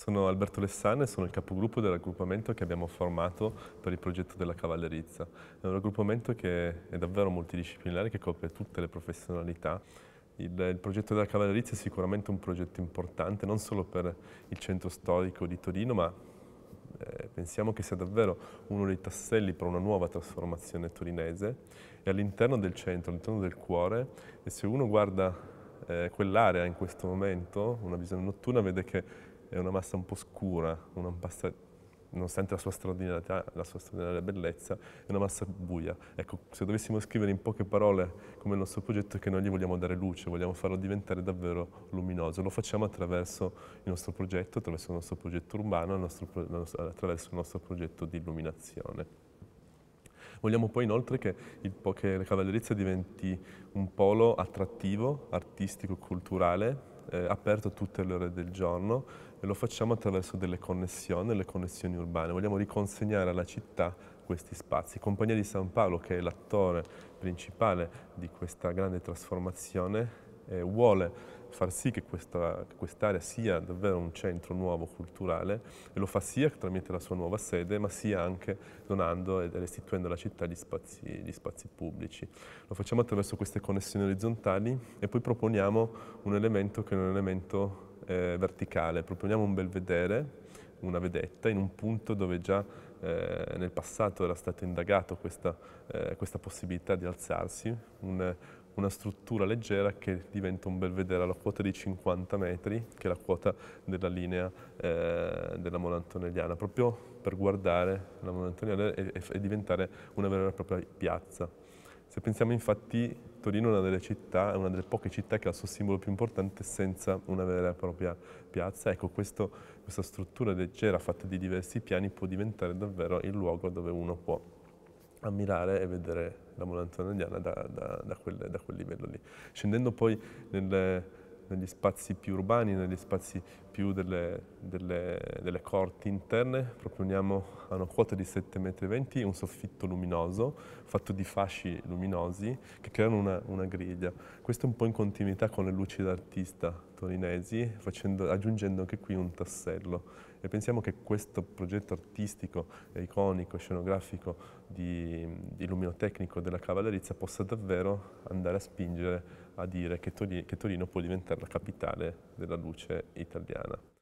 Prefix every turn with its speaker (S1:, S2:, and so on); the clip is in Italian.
S1: Sono Alberto Lessana e sono il capogruppo del raggruppamento che abbiamo formato per il progetto della Cavallerizza. È un raggruppamento che è davvero multidisciplinare, che copre tutte le professionalità. Il, il progetto della Cavallerizza è sicuramente un progetto importante, non solo per il centro storico di Torino, ma eh, pensiamo che sia davvero uno dei tasselli per una nuova trasformazione torinese e all'interno del centro, all'interno del cuore, e se uno guarda eh, quell'area in questo momento, una visione notturna, vede che è una massa un po' scura, una massa, nonostante la sua straordinaria, la sua straordinaria bellezza, è una massa buia. Ecco, se dovessimo scrivere in poche parole come il nostro progetto è che noi gli vogliamo dare luce, vogliamo farlo diventare davvero luminoso. Lo facciamo attraverso il nostro progetto, attraverso il nostro progetto urbano, attraverso il nostro progetto di illuminazione. Vogliamo poi inoltre che, il, che la cavallerizza diventi un polo attrattivo, artistico, culturale, eh, aperto tutte le ore del giorno e lo facciamo attraverso delle connessioni, le connessioni urbane. Vogliamo riconsegnare alla città questi spazi. Compagnia di San Paolo, che è l'attore principale di questa grande trasformazione, eh, vuole far sì che questa, quest'area sia davvero un centro nuovo culturale e lo fa sia tramite la sua nuova sede ma sia anche donando e restituendo alla città gli spazi, gli spazi pubblici. Lo facciamo attraverso queste connessioni orizzontali e poi proponiamo un elemento che è un elemento eh, verticale, proponiamo un belvedere, una vedetta in un punto dove già eh, nel passato era stato indagato questa, eh, questa possibilità di alzarsi, un, una struttura leggera che diventa un belvedere alla quota di 50 metri, che è la quota della linea eh, della Monantonelliana, proprio per guardare la Monantonelliana e, e diventare una vera e propria piazza. Se pensiamo infatti, Torino è una delle città, è una delle poche città che ha il suo simbolo più importante senza una vera e propria piazza. Ecco, questo, questa struttura leggera fatta di diversi piani può diventare davvero il luogo dove uno può ammirare e vedere la monanza anelliana da, da, da, quel, da, quel, livello lì. Scendendo poi nel, negli spazi più urbani, negli spazi più delle, delle, delle corti interne, proponiamo a una quota di 7,20 m un soffitto luminoso fatto di fasci luminosi che creano una, una griglia. Questo è un po' in continuità con le luci d'artista torinesi facendo, aggiungendo anche qui un tassello e pensiamo che questo progetto artistico, eh, iconico, scenografico, di, di illuminotecnico della Cavallerizza possa davvero andare a spingere a dire che Torino, che Torino può diventare la capitale della luce italiana.